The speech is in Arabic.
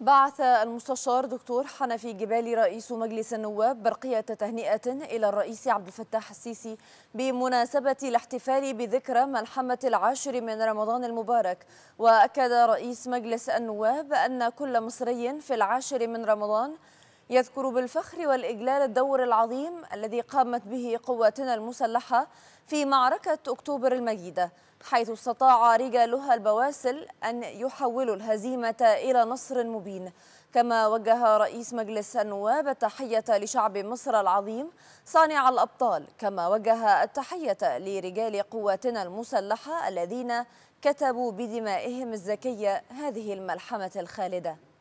بعث المستشار دكتور حنفي جبالي رئيس مجلس النواب برقية تهنئة إلى الرئيس عبد الفتاح السيسي بمناسبة الاحتفال بذكرى ملحمة العاشر من رمضان المبارك وأكد رئيس مجلس النواب أن كل مصري في العاشر من رمضان يذكر بالفخر والإجلال الدور العظيم الذي قامت به قواتنا المسلحة في معركة أكتوبر المجيدة حيث استطاع رجالها البواسل أن يحولوا الهزيمة إلى نصر مبين كما وجه رئيس مجلس النواب التحية لشعب مصر العظيم صانع الأبطال كما وجه التحية لرجال قواتنا المسلحة الذين كتبوا بدمائهم الزكية هذه الملحمة الخالدة